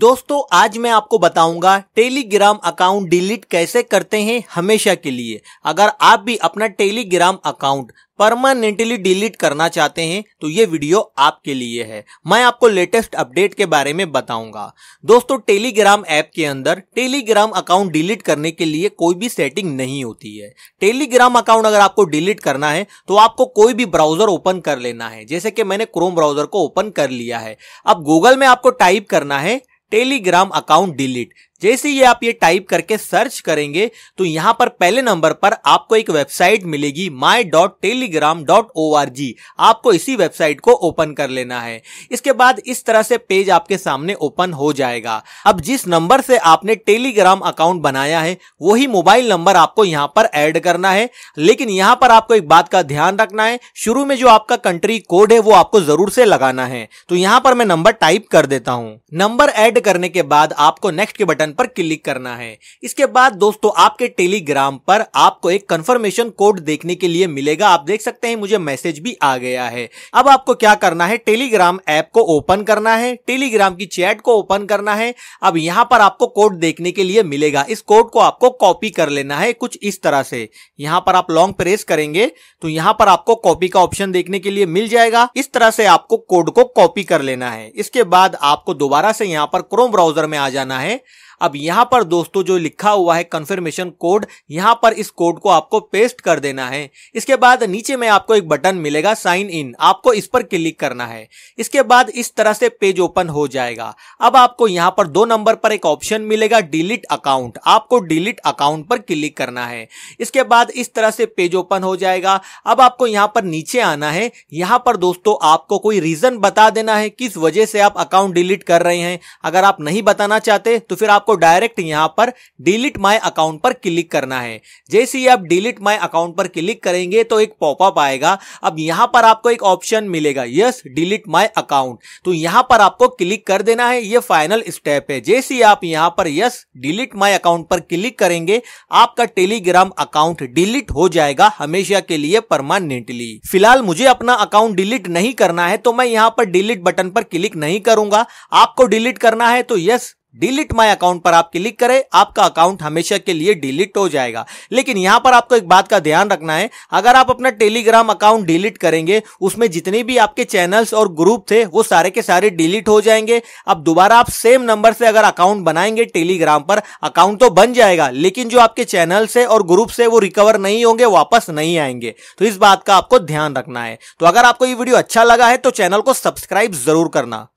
दोस्तों आज मैं आपको बताऊंगा टेलीग्राम अकाउंट डिलीट कैसे करते हैं हमेशा के लिए अगर आप भी अपना टेलीग्राम अकाउंट परमानेंटली डिलीट करना चाहते हैं तो ये वीडियो आपके लिए है मैं आपको लेटेस्ट अपडेट के बारे में बताऊंगा दोस्तों टेलीग्राम ऐप के अंदर टेलीग्राम अकाउंट डिलीट करने के लिए कोई भी सेटिंग नहीं होती है टेलीग्राम अकाउंट अगर आपको डिलीट करना है तो आपको कोई भी ब्राउजर ओपन कर लेना है जैसे कि मैंने क्रोम ब्राउजर को ओपन कर लिया है अब गूगल में आपको टाइप करना है टेलीग्राम अकाउंट डिलीट जैसे ही आप ये टाइप करके सर्च करेंगे तो यहाँ पर पहले नंबर पर आपको एक वेबसाइट मिलेगी my dot Telegram dot O R G आपको इसी वेबसाइट को ओपन कर लेना है इसके बाद इस तरह से पेज आपके सामने ओपन हो जाएगा अब जिस नंबर से आपने टेलीग्राम अकाउंट बनाया है वही मोबाइल नंबर आपको यहाँ पर ऐड करना है लेकिन यहाँ पर आपको एक बात का ध्यान रखना है शुरू में जो आपका कंट्री कोड है वो आपको जरूर से लगाना है तो यहाँ पर मैं नंबर टाइप कर देता हूँ नंबर एड करने के बाद आपको नेक्स्ट के बटन पर क्लिक करना है इसके बाद दोस्तों आपके टेलीग्राम पर आपको एक कंफर्मेशन कोड देखने के लिए मिलेगा आप देख सकते हैं मुझे मैसेज भी आ गया है अब आपको क्या करना है टेलीग्राम ऐप को ओपन करना है टेलीग्राम की चैट को ओपन करना है अब यहाँ पर आपको कोड देखने के लिए मिलेगा इस कोड को आपको कॉपी कर लेना है कुछ इस तरह से यहाँ पर आप लॉन्ग प्रेस करेंगे तो यहाँ पर आपको कॉपी का ऑप्शन देखने के लिए मिल जाएगा इस तरह से आपको कोड को कॉपी कर लेना है इसके बाद आपको दोबारा से यहाँ पर क्रोम ब्राउजर में आ जाना है अब यहां पर दोस्तों जो लिखा हुआ है कंफर्मेशन कोड यहां पर इस कोड को आपको पेस्ट कर देना है इसके बाद नीचे में आपको एक बटन मिलेगा साइन इन आपको इस पर क्लिक करना है इसके बाद इस तरह से पेज ओपन हो जाएगा अब आपको यहां पर दो नंबर पर एक ऑप्शन मिलेगा डिलीट अकाउंट आपको डिलीट अकाउंट पर क्लिक करना है इसके बाद इस तरह से पेज ओपन हो जाएगा अब आपको यहां पर नीचे आना है यहां पर दोस्तों आपको कोई रीजन बता देना है किस वजह से आप अकाउंट डिलीट कर रहे हैं अगर आप नहीं बताना चाहते तो फिर आपको आपको डायरेक्ट यहां पर डिलीट माय अकाउंट पर क्लिक करना है जैसे ही आप डिलीट माय अकाउंट पर क्लिक करेंगे तो एक पॉपअप आएगा अब यहां पर आपको एक ऑप्शन मिलेगा यस डिलीट माय अकाउंट तो यहां पर आपको क्लिक कर देना है ये फाइनल स्टेप है जैसे आप यहां पर यस डिलीट माई अकाउंट पर क्लिक करेंगे आपका टेलीग्राम अकाउंट डिलीट हो जाएगा हमेशा के लिए परमानेंटली फिलहाल मुझे अपना अकाउंट डिलीट नहीं करना है तो मैं यहाँ पर डिलीट बटन पर क्लिक नहीं करूंगा आपको डिलीट करना है तो यस डिलीट माय अकाउंट पर आप क्लिक करें आपका अकाउंट हमेशा के लिए डिलीट हो जाएगा लेकिन यहां पर आपको एक बात का ध्यान रखना है अगर आप अपना टेलीग्राम अकाउंट डिलीट करेंगे उसमें जितने भी आपके चैनल्स और ग्रुप थे वो सारे के सारे डिलीट हो जाएंगे अब दोबारा आप सेम नंबर से अगर अकाउंट बनाएंगे टेलीग्राम पर अकाउंट तो बन जाएगा लेकिन जो आपके चैनल है और ग्रुप है वो रिकवर नहीं होंगे वापस नहीं आएंगे तो इस बात का आपको ध्यान रखना है तो अगर आपको ये वीडियो अच्छा लगा है तो चैनल को सब्सक्राइब जरूर करना